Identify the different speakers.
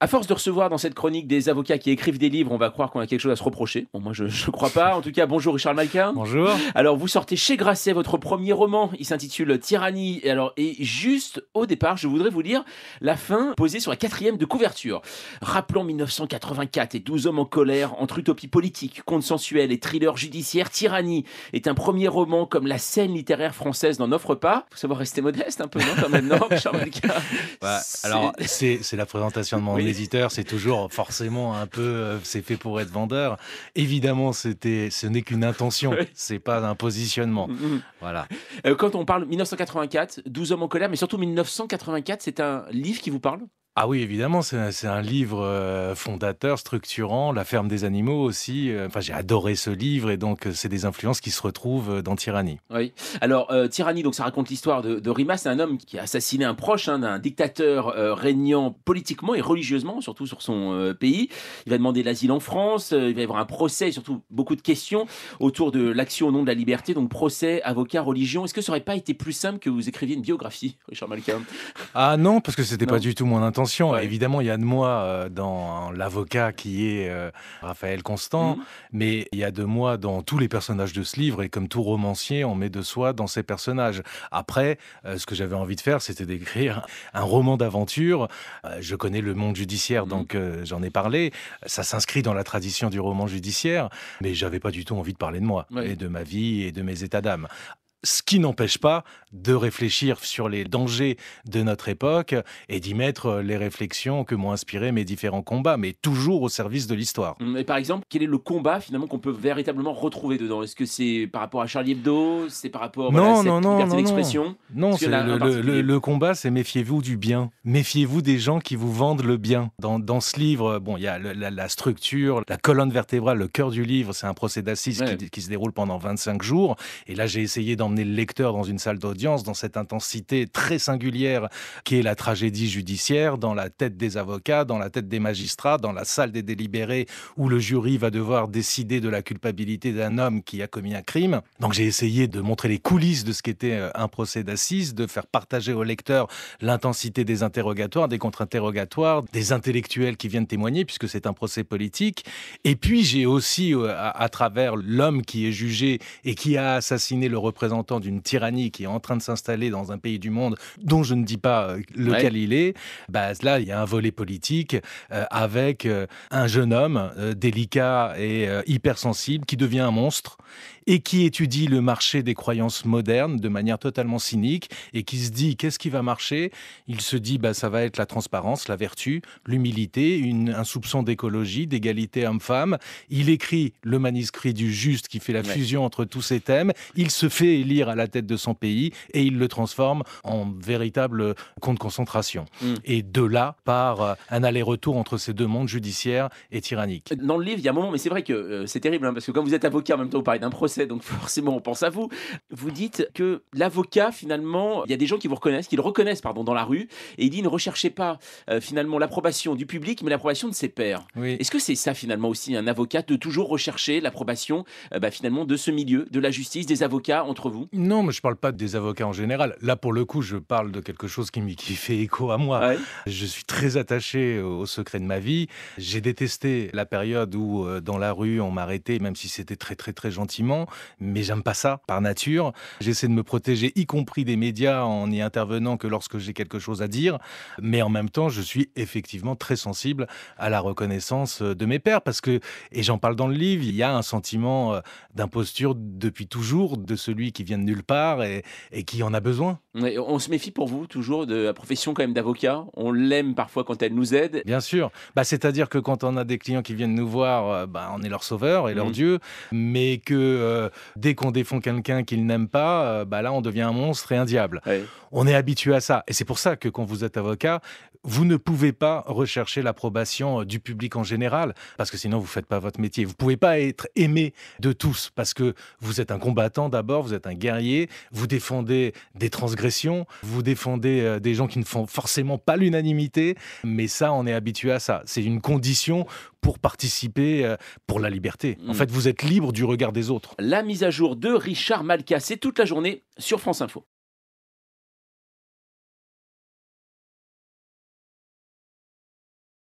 Speaker 1: À force de recevoir dans cette chronique des avocats qui écrivent des livres, on va croire qu'on a quelque chose à se reprocher. Bon, moi, je ne crois pas. En tout cas, bonjour Richard Malquin. Bonjour. Alors, vous sortez chez Grasset votre premier roman. Il s'intitule Tyrannie. Et alors, et juste au départ, je voudrais vous lire la fin posée sur la quatrième de couverture. Rappelons 1984 et 12 hommes en colère entre utopie politique, sensuel et thriller judiciaire. Tyrannie est un premier roman comme la scène littéraire française n'en offre pas. Faut savoir rester modeste un peu, non, quand même, non, Richard Malkin alors,
Speaker 2: c'est la présentation de mon livre. L'éditeur, c'est toujours forcément un peu, euh, c'est fait pour être vendeur. Évidemment, c'était, ce n'est qu'une intention, c'est pas un positionnement. Mm,
Speaker 1: mm. Voilà. Euh, quand on parle 1984, 12 hommes en colère, mais surtout 1984, c'est un livre qui vous parle
Speaker 2: ah oui, évidemment, c'est un, livre euh, fondateur, structurant, La ferme des animaux aussi. Euh, enfin, j'ai adoré ce livre et donc euh, c'est des influences qui se retrouvent dans Tyrannie.
Speaker 1: Oui. Alors, Tyranny Tyrannie, donc ça raconte l'histoire de, de Rima, c'est un homme qui a assassiné un proche hein, d'un dictateur régnant politiquement et religieusement, surtout sur son pays. Il va demander l'asile en France, il va y avoir un procès, surtout beaucoup de questions autour de l'action au nom de la liberté, donc procès, avocat, religion. Est-ce que ça n'aurait pas été plus simple que vous écriviez une biographie, Richard Malcolm
Speaker 2: Ah non, parce que c'était n'était pas du tout mon intention évidemment, il y a de moi euh, dans l'avocat qui est euh, Raphaël Constant, mhm. mais il y a de moi dans tous les personnages de ce livre, et comme tout romancier, on met de soi dans ses personnages. Après, euh, ce que j'avais envie de faire, c'était d'écrire un roman d'aventure. Je connais le monde judiciaire, mhm. donc j'en ai parlé. Ça s'inscrit dans la tradition du roman judiciaire, mais j'avais pas du tout envie de parler de moi, et de ma vie, et de mes états d'âme ce qui n'empêche pas de réfléchir sur les dangers de notre époque et d'y mettre euh, les réflexions que m'ont inspiré mes différents combats, mais toujours au service de l'histoire.
Speaker 1: Hum, et par exemple, quel est le combat finalement qu'on peut véritablement retrouver dedans Est-ce que c'est par rapport à Charlie Hebdo C'est par rapport non, à cette non, liberté d'expression Non, non le,
Speaker 2: combat, c'est méfiez-vous du bien. Méfiez-vous des gens qui vous vendent le bien. Dans, ce livre, euh, bon, il y a la, structure, la colonne vertébrale, le cœur du livre, c'est un procès d'assises qui, qui, se déroule pendant 25 jours. Et là, j'ai essayé d'en est le lecteur dans une salle d'audience, dans cette intensité très singulière qui est la tragédie judiciaire, dans la tête des avocats, dans la tête des magistrats, dans la salle des délibérés où le jury va devoir décider de la culpabilité d'un homme qui a commis un crime. Donc j'ai essayé de montrer les coulisses de ce qu'était euh, un procès d'assises, de faire partager au lecteur l'intensité des interrogatoires, des contre-interrogatoires, des intellectuels qui viennent témoigner puisque c'est un procès politique. Et puis j'ai aussi, euh, à travers l'homme qui est jugé et qui a assassiné le représentant d'une tyrannie qui est en train de s'installer dans un pays du monde dont je ne dis pas euh, lequel il est, bah, là, il y a un volet politique euh, avec euh, un jeune homme délicat et hypersensible qui devient un monstre et qui étudie le marché des croyances modernes de manière totalement cynique et qui se dit qu'est-ce qui va marcher Il se dit bah, ça va être la transparence, la vertu, l'humilité, un soupçon d'écologie, d'égalité homme-femme. Il écrit le manuscrit du juste qui fait la fusion entre tous ces thèmes. Il se fait lire à la tête de son pays et il le transforme en véritable compte de concentration. Mm. Et de là par euh, un aller-retour entre ces deux mondes judiciaires et tyranniques.
Speaker 1: Euh, dans le livre, il y a un moment, mais c'est vrai que euh, c'est terrible, hein, parce que quand vous êtes avocat, en même temps, vous parlez d'un procès, donc forcément, on pense à vous. Vous dites que l'avocat, finalement, il y a des gens qui vous reconnaissent, qui le reconnaissent, pardon, dans la rue, et il dit ne recherchez pas finalement l'approbation du public, mais l'approbation de ses pairs. Est-ce que c'est ça finalement aussi un avocat de toujours rechercher l'approbation bah, finalement de ce milieu, de la justice, des avocats entre
Speaker 2: non, mais je ne parle pas des avocats en général. Là, pour le coup, je parle de quelque chose qui, qui fait écho à moi. Je suis très attaché au secret de ma vie. J'ai détesté la période où, euh, dans la rue, on m'arrêtait, même si c'était très, très, très gentiment. Mais j'aime pas ça, par nature. J'essaie de me protéger, y compris des médias, en y intervenant que lorsque j'ai quelque chose à dire. Mais en même temps, je suis effectivement très sensible à la reconnaissance euh, de mes pères. Parce que, et j'en parle dans le livre, il y a un sentiment euh, d'imposture depuis toujours de celui qui viennent de nulle part et,
Speaker 1: qui en a besoin. on se méfie pour vous toujours de la profession quand même d'avocat. On l'aime parfois quand elle nous aide.
Speaker 2: Bien sûr. Bah, c'est-à-dire que quand on a des clients qui viennent nous voir, euh, bah, on est leur sauveur et leur mhm. Dieu. Mais que euh, dès qu'on défend quelqu'un qu'ils n'aiment pas, euh, bah, là, on devient un monstre et un diable. On est habitué à ça. Et c'est pour ça que quand vous êtes avocat, vous ne pouvez pas rechercher l'approbation du public en général, parce que sinon, vous ne faites pas votre métier. Vous ne pouvez pas être aimé de tous, parce que vous êtes un combattant d'abord, vous êtes un guerrier, vous défendez des transgressions, vous défendez euh, des gens qui ne font forcément pas l'unanimité, mais ça, on est habitué à ça. C'est une condition pour participer euh, pour la liberté. En mm. fait, vous
Speaker 1: êtes libre du regard des autres. La mise à jour de Richard Malka, c'est toute la journée sur France Info.